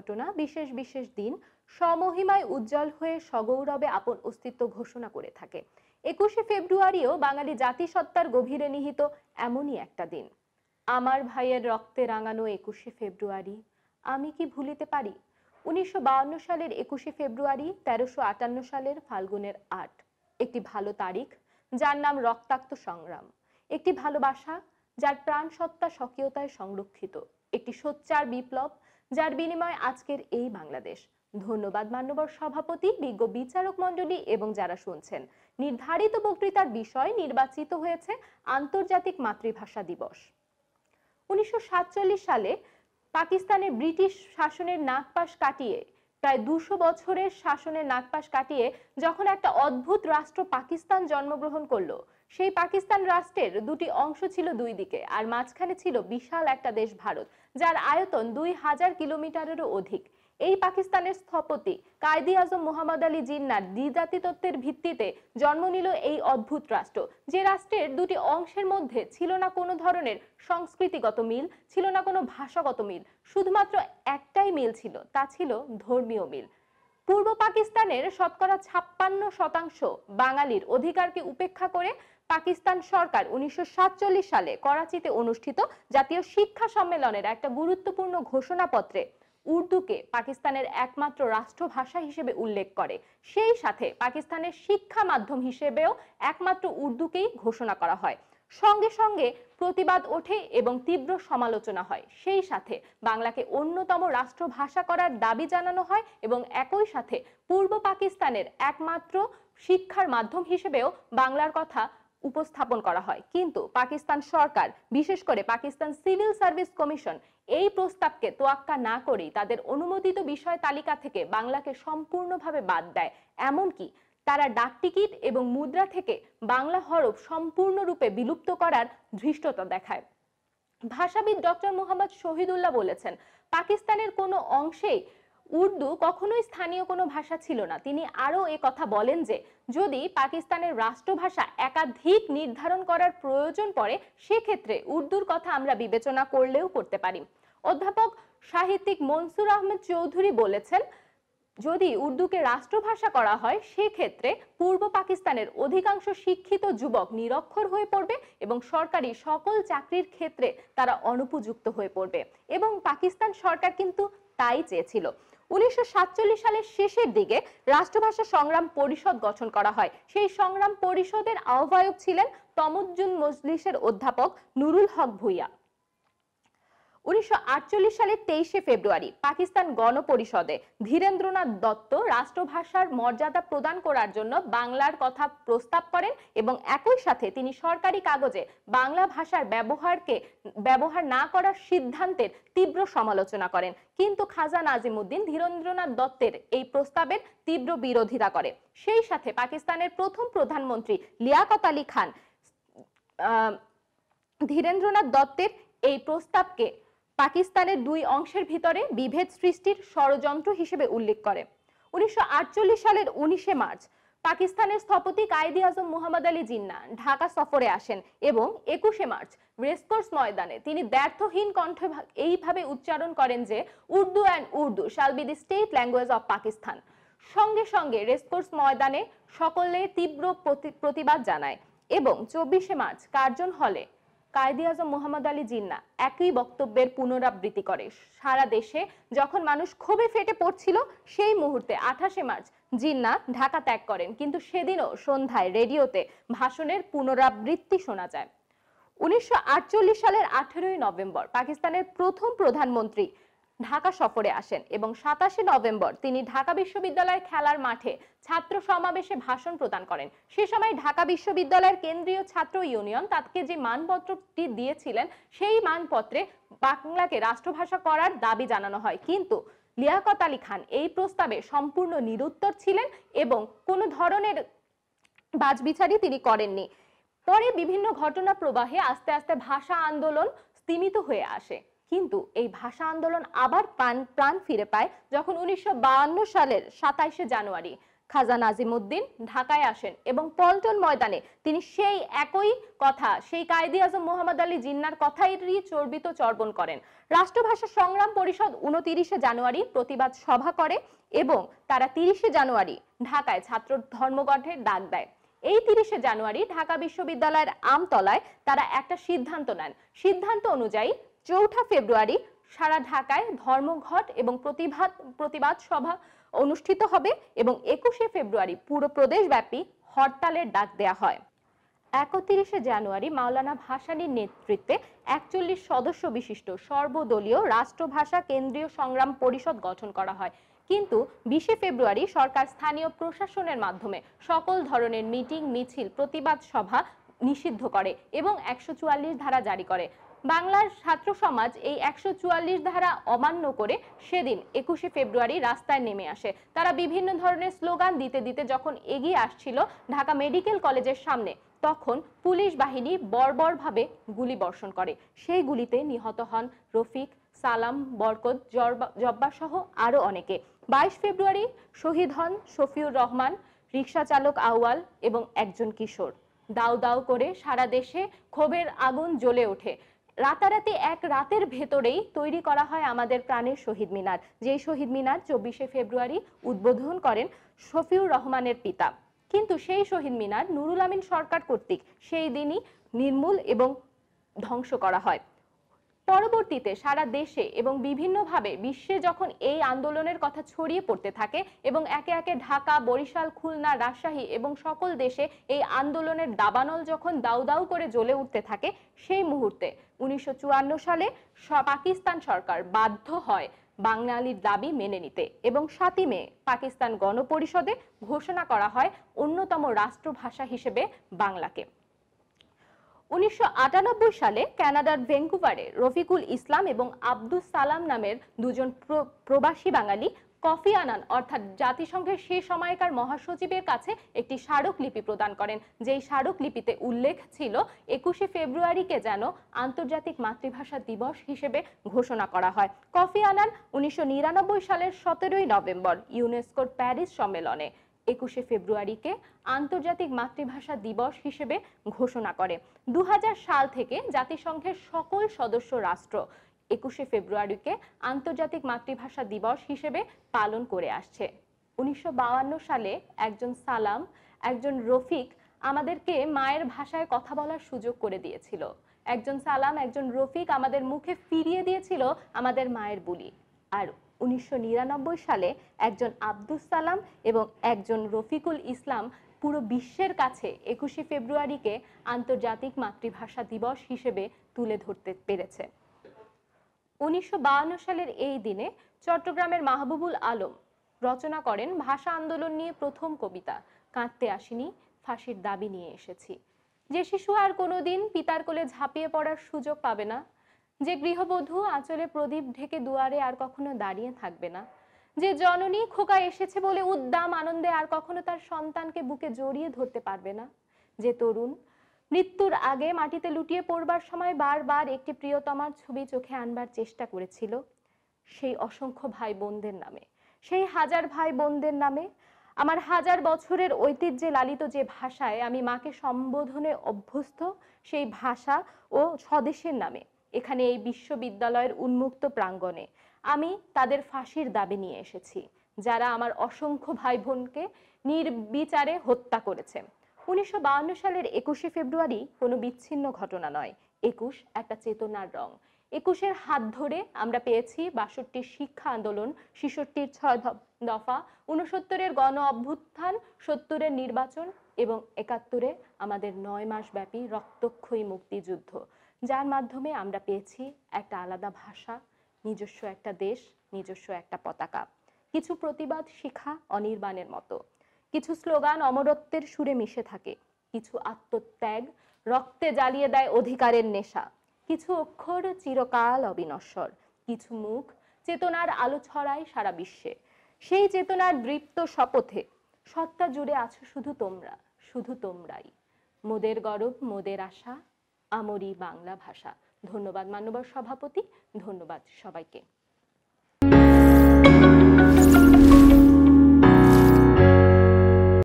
ঘটনা বিশেষ বিশেষ দিন সমহিমায় উজ্জ্বল হয়ে সগৌরবে আপন অস্তিত্ব ঘোষণা করে থাকে একুশে ফেব্রুয়ারিও বাঙালি জাতিসত্তার গভীরে নিহিত এমনই একটা দিন আমার ভাইয়ের রক্তে রাঙানো একুশে ফেব্রুয়ারি আমি কি ভুলিতে পারি উনিশশো সালের একুশে ফেব্রুয়ারি তেরোশো আটান্ন সালের ফাল্গুনের আট একটি ভালো তারিখ যার নাম রক্তাক্ত সংগ্রাম একটি ভালোবাসা যার প্রাণ সত্তা স্বকীয়তায় সংরক্ষিত একটি সোচ্চার বিপ্লব যার বিনিময়ে আজকের এই বাংলাদেশ ধন্যবাদ মান্যবর সভাপতি বিজ্ঞ বিচারক মণ্ডলী এবং যারা শুনছেন নির্ধারিত বক্তৃতার বিষয় নির্বাচিত হয়েছে আন্তর্জাতিক মাতৃভাষা দিবস উনিশশো সালে পাকিস্তানে ব্রিটিশ শাসনের নাকপাশ কাটিয়ে প্রায় দুশো বছরের শাসনের নাকপাশ কাটিয়ে যখন একটা অদ্ভুত রাষ্ট্র পাকিস্তান জন্মগ্রহণ করলো সেই পাকিস্তান রাষ্ট্রের দুটি অংশ ছিল দুই দিকে আর মাঝখানে ছিল বিশাল একটা দেশ ভারত যার আয়তন দুই হাজার কিলোমিটারেরও অধিক এই পাকিস্তানের স্থপতি কায়দি আজম মোহাম্মদ আলী জিন্নার দ্বিজাতি তত্ত্বের ভিত্তিতে জন্ম নিল এই অদ্ভুত রাষ্ট্র যে রাষ্ট্রের দুটি অংশের মধ্যে ছিল না কোনো ধরনের সংস্কৃতিগত মিল ছিল না কোনো ভাষাগত মিল শুধুমাত্র একটাই মিল ছিল তা ছিল ধর্মীয় মিল পূর্ব পাকিস্তানের শতকরা ছাপ্পান্ন শতাংশ বাঙালির অধিকারকে উপেক্ষা করে পাকিস্তান সরকার উনিশশো সালে করাচিতে অনুষ্ঠিত জাতীয় শিক্ষা সম্মেলনের একটা গুরুত্বপূর্ণ ঘোষণাপত্রে উর্দুকে পাকিস্তানের একমাত্র রাষ্ট্রভাষা হিসেবে উল্লেখ করে সেই সাথে পাকিস্তানের শিক্ষা মাধ্যম হিসেবেও একমাত্র উর্দুকেই ঘোষণা করা হয় সঙ্গে সঙ্গে প্রতিবাদ ওঠে এবং তীব্র সমালোচনা হয় সেই সাথে বাংলাকে অন্যতম রাষ্ট্রভাষা করার দাবি জানানো হয় এবং একই সাথে পূর্ব পাকিস্তানের একমাত্র শিক্ষার মাধ্যম হিসেবেও বাংলার কথা উপস্থাপন করা হয় কিন্তু পাকিস্তান সরকার বিশেষ করে পাকিস্তান সিভিল সার্ভিস কমিশন এই প্রস্তাবকে তোয়াক্কা না করেই তাদের অনুমোদিত বিষয় তালিকা থেকে বাংলাকে সম্পূর্ণভাবে বাদ দেয় এমনকি তারা ডাকটিকিট এবং মুদ্রা থেকে বাংলা হরফ সম্পূর্ণরূপে বিলুপ্ত করার ধৃষ্টতা দেখায় ভাষাবিদ ডক্টর মোহাম্মদ শহীদুল্লাহ বলেছেন পাকিস্তানের কোনো অংশেই উর্দু কখনোই স্থানীয় কোনো ভাষা ছিল না তিনি আরও এ কথা বলেন যে যদি পাকিস্তানের রাষ্ট্রভাষা একাধিক নির্ধারণ করার প্রয়োজন পড়ে সেক্ষেত্রে উর্দুর কথা আমরা বিবেচনা করলেও করতে পারি অধ্যাপক সাহিত্যিক মনসুর আহমেদ চৌধুরী বলেছেন যদি উর্দুকে রাষ্ট্রভাষা করা হয় সেক্ষেত্রে পূর্ব পাকিস্তানের অধিকাংশ শিক্ষিত যুবক নিরক্ষর হয়ে পড়বে এবং সরকারি সকল চাকরির ক্ষেত্রে তারা অনুপযুক্ত হয়ে পড়বে এবং পাকিস্তান সরকার কিন্তু তাই চেয়েছিল উনিশশো সালের শেষের দিকে রাষ্ট্রভাষা সংগ্রাম পরিষদ গঠন করা হয় সেই সংগ্রাম পরিষদের আহ্বায়ক ছিলেন তমজ্জুন মজলিসের অধ্যাপক নুরুল হক ভুইয়া উনিশশো সালের তেইশে ফেব্রুয়ারি পাকিস্তান গণপরিষদে ধীরেন্দ্রনাথ দত্ত রাষ্ট্রভাষার মর্যাদা প্রদান করার জন্য বাংলার কথা প্রস্তাব করেন এবং একই সাথে তিনি সরকারি কাগজে বাংলা ভাষার ব্যবহারকে ব্যবহার না করার সিদ্ধান্তের তীব্র সমালোচনা করেন কিন্তু খাজা নাজিমুদ্দিন ধীরেন্দ্রনাথ দত্তের এই প্রস্তাবের তীব্র বিরোধিতা করে সেই সাথে পাকিস্তানের প্রথম প্রধানমন্ত্রী লিয়াকত আলী খান ধীরেন্দ্রনাথ দত্তের এই প্রস্তাবকে পাকিস্তানের দুই অংশের ভিতরে বিভেদ সৃষ্টির ষড়যন্ত্র হিসেবে উল্লেখ করে উনিশশো সালের উনিশে মার্চ পাকিস্তানের স্থপতি কায়দি আজম মোহাম্মদ আলী জিন্না ঢাকা সফরে আসেন এবং একুশে মার্চ রেসকোর্স ময়দানে তিনি ব্যর্থহীন কণ্ঠে এইভাবে উচ্চারণ করেন যে Urdu and Urdu shall be the state language of Pakistan সঙ্গে সঙ্গে রেসকোর্স ময়দানে সকলে তীব্র প্রতিবাদ জানায় এবং চব্বিশে মার্চ কার্জন হলে কায়দি আজম মোহাম্মদ আলী জিন্না একই বক্তব্যের পুনরাবৃত্তি করে সারা দেশে যখন মানুষ ক্ষোভে ফেটে পড়ছিল সেই মুহূর্তে আঠাশে মার্চ জিন্না ঢাকা ত্যাগ করেন কিন্তু সেদিনও সন্ধ্যায় রেডিওতে ভাষণের পুনরাবৃত্তি শোনা যায় উনিশশো সালের আঠেরোই নভেম্বর পাকিস্তানের প্রথম প্রধানমন্ত্রী ঢাকা সফরে আসেন এবং সাতাশে নভেম্বর তিনি ঢাকা বিশ্ববিদ্যালয়ের খেলার মাঠে ছাত্র সমাবেশে ভাষণ প্রদান করেন সে সময় ঢাকা বিশ্ববিদ্যালয়ের কেন্দ্রীয় ছাত্র ইউনিয়ন তাকে যে মানপত্রটি দিয়েছিলেন সেই মানপত্রে বাংলাকে রাষ্ট্রভাষা করার দাবি জানানো হয় কিন্তু লিয়াকত আলী খান এই প্রস্তাবে সম্পূর্ণ নিরুত্তর ছিলেন এবং কোনো ধরনের বাজবিচারই তিনি করেননি পরে বিভিন্ন ঘটনা প্রবাহে আস্তে আস্তে ভাষা আন্দোলন স্তীমিত হয়ে আসে কিন্তু এই ভাষা আন্দোলন আবার প্রাণ ফিরে পায় যখন উনিশশো সালের সাতাইশে জানুয়ারি খাজা নাজিমুদ্দিন ঢাকায় আসেন এবং পল্টন ময়দানে তিনি সেই একই কথা সেই কায়দি আজম মোহাম্মদ আলী জিন্নার কথাইরই চর্বিত চর্বণ করেন রাষ্ট্রভাষা সংগ্রাম পরিষদ উনতিরিশে জানুয়ারি প্রতিবাদ সভা করে এবং তারা তিরিশে জানুয়ারি ঢাকায় ছাত্র ধর্মগঠের ডাক দেয় এই তিরিশে জানুয়ারি ঢাকা বিশ্ববিদ্যালয়ের আমতলায় তারা একটা সিদ্ধান্ত নেন সিদ্ধান্ত অনুযায়ী চৌঠা ফেব্রুয়ারি সারা ঢাকায় ধর্মঘট এবং প্রতিবাদ প্রতিবাদ সভা অনুষ্ঠিত হবে এবং একুশে ফেব্রুয়ারি পুরো প্রদেশব্যাপী হরতালের ডাক দেয়া হয় একত্রিশে জানুয়ারি মাওলানা ভাসানীর নেতৃত্বে একচল্লিশ সদস্য বিশিষ্ট সর্বদলীয় রাষ্ট্রভাষা কেন্দ্রীয় সংগ্রাম পরিষদ গঠন করা হয় কিন্তু বিশে ফেব্রুয়ারি সরকার স্থানীয় প্রশাসনের মাধ্যমে সকল ধরনের মিটিং মিছিল প্রতিবাদ সভা নিষিদ্ধ করে এবং একশো ধারা জারি করে বাংলার ছাত্র সমাজ এই একশো ধারা অমান্য করে সেদিন একুশে ফেব্রুয়ারি রাস্তায় নেমে আসে তারা বিভিন্ন ধরনের স্লোগান দিতে দিতে যখন এগিয়ে আসছিল ঢাকা মেডিকেল কলেজের সামনে তখন পুলিশ বাহিনী বর্বরভাবে গুলি বর্ষণ করে সেই গুলিতে নিহত হন রফিক সালাম বরকত জব্বা সহ আরও অনেকে বাইশ ফেব্রুয়ারি শহীদ হন শফিউর রহমান রিক্সা চালক আউয়াল এবং একজন কিশোর দাউ দাউ করে সারা দেশে ক্ষোভের আগুন জ্বলে ওঠে রাতারাতি এক রাতের ভেতরেই তৈরি করা হয় আমাদের প্রাণের শহীদ মিনার যেই শহীদ মিনার চব্বিশে ফেব্রুয়ারি উদ্বোধন করেন শফিউর রহমানের পিতা কিন্তু সেই শহীদ মিনার নুরুল আমিন সরকার কর্তৃক সেই দিনই নির্মূল এবং ধ্বংস করা হয় পরবর্তীতে সারা দেশে এবং বিভিন্নভাবে বিশ্বে যখন এই আন্দোলনের কথা ছড়িয়ে পড়তে থাকে এবং একে একে ঢাকা বরিশাল খুলনা রাজশাহী এবং সকল দেশে এই আন্দোলনের দাবানল যখন দাউ দাউ করে জ্বলে উঠতে থাকে সেই মুহূর্তে উনিশশো সালে পাকিস্তান সরকার বাধ্য হয় বাঙালির দাবি মেনে নিতে এবং সাতই মে পাকিস্তান গণপরিষদে ঘোষণা করা হয় অন্যতম রাষ্ট্রভাষা হিসেবে বাংলাকে উনিশশো সালে কানাডার ভ্যাঙ্কুভারে রফিকুল ইসলাম এবং আব্দুস সালাম নামের দুজন প্রবাসী বাঙালি কফি আনান অর্থাৎ জাতিসংঘের সেই সময়কার মহাসচিবের কাছে একটি স্মারকলিপি প্রদান করেন যেই স্মারকলিপিতে উল্লেখ ছিল একুশে ফেব্রুয়ারিকে যেন আন্তর্জাতিক মাতৃভাষা দিবস হিসেবে ঘোষণা করা হয় কফি আনান উনিশশো সালের সতেরোই নভেম্বর ইউনেস্কোর প্যারিস সম্মেলনে একুশে ফেব্রুয়ারিকে আন্তর্জাতিক মাতৃভাষা দিবস হিসেবে ঘোষণা করে দু সাল থেকে জাতিসংঘের সকল সদস্য রাষ্ট্র একুশে ফেব্রুয়ারিকে আন্তর্জাতিক মাতৃভাষা দিবস হিসেবে পালন করে আসছে উনিশশো সালে একজন সালাম একজন রফিক আমাদেরকে মায়ের ভাষায় কথা বলার সুযোগ করে দিয়েছিল একজন সালাম একজন রফিক আমাদের মুখে ফিরিয়ে দিয়েছিল আমাদের মায়ের বলি আর উনিশশো সালে একজন আব্দুস সালাম এবং একজন রফিকুল ইসলাম পুরো বিশ্বের কাছে একুশে ফেব্রুয়ারিকে আন্তর্জাতিক মাতৃভাষা দিবস হিসেবে তুলে ধরতে পেরেছে উনিশশো সালের এই দিনে চট্টগ্রামের মাহবুবুল আলম রচনা করেন ভাষা আন্দোলন নিয়ে প্রথম কবিতা কাঁদতে আসিনি ফাঁসির দাবি নিয়ে এসেছি যে শিশু আর কোনোদিন পিতার কোলে ঝাঁপিয়ে পড়ার সুযোগ পাবে না যে গৃহবধূ আঁচলে প্রদীপ ঢেকে দুয়ারে আর কখনো দাঁড়িয়ে থাকবে না যে জননী খোকা এসেছে বলে উদ্দাম আনন্দে আর কখনো তার সন্তানকে বুকে জড়িয়ে ধরতে পারবে না যে তরুণ মৃত্যুর আগে মাটিতে লুটিয়ে পড়বার সময় বারবার একটি প্রিয়তমার ছবি চোখে আনবার চেষ্টা করেছিল সেই অসংখ্য ভাই বোনদের নামে সেই হাজার ভাই বোনদের নামে আমার হাজার বছরের ঐতিহ্যে লালিত যে ভাষায় আমি মাকে সম্বোধনে অভ্যস্ত সেই ভাষা ও স্বদেশের নামে এখানে এই বিশ্ববিদ্যালয়ের উন্মুক্ত প্রাঙ্গণে আমি তাদের ফাঁসির দাবি নিয়ে এসেছি যারা আমার অসংখ্য ভাই বোনকে নির্বিচারে হত্যা করেছে উনিশশো সালের একুশে ফেব্রুয়ারি কোনো বিচ্ছিন্ন ঘটনা নয় একুশ একটা চেতনার রং একুশের হাত ধরে আমরা পেয়েছি বাষট্টির শিক্ষা আন্দোলন ছিষট্টির ছয় দফা উনসত্তরের গণ অভ্যুত্থান সত্তরের নির্বাচন এবং একাত্তরে আমাদের নয় মাসব্যাপী রক্তক্ষয়ী মুক্তিযুদ্ধ যার মাধ্যমে আমরা পেয়েছি একটা আলাদা ভাষা নিজস্ব একটা দেশ নিজস্ব একটা পতাকা কিছু প্রতিবাদ শিখা অনির্বাণের মতো কিছু স্লোগান অমরত্বের সুরে মিশে থাকে কিছু আত্মত্যাগ রক্তে জ্বালিয়ে দেয় অধিকারের নেশা কিছু অক্ষর চিরকাল অবিনশ্বর কিছু মুখ চেতনার আলো ছড়ায় সারা বিশ্বে সেই চেতনার দৃপ্ত শপথে সত্তা জুড়ে আছো শুধু তোমরা শুধু তোমরাই মোদের গরব মোদের আশা আমরি বাংলা ভাষা ধন্যবাদ মান্যবর সভাপতি ধন্যবাদ সবাইকে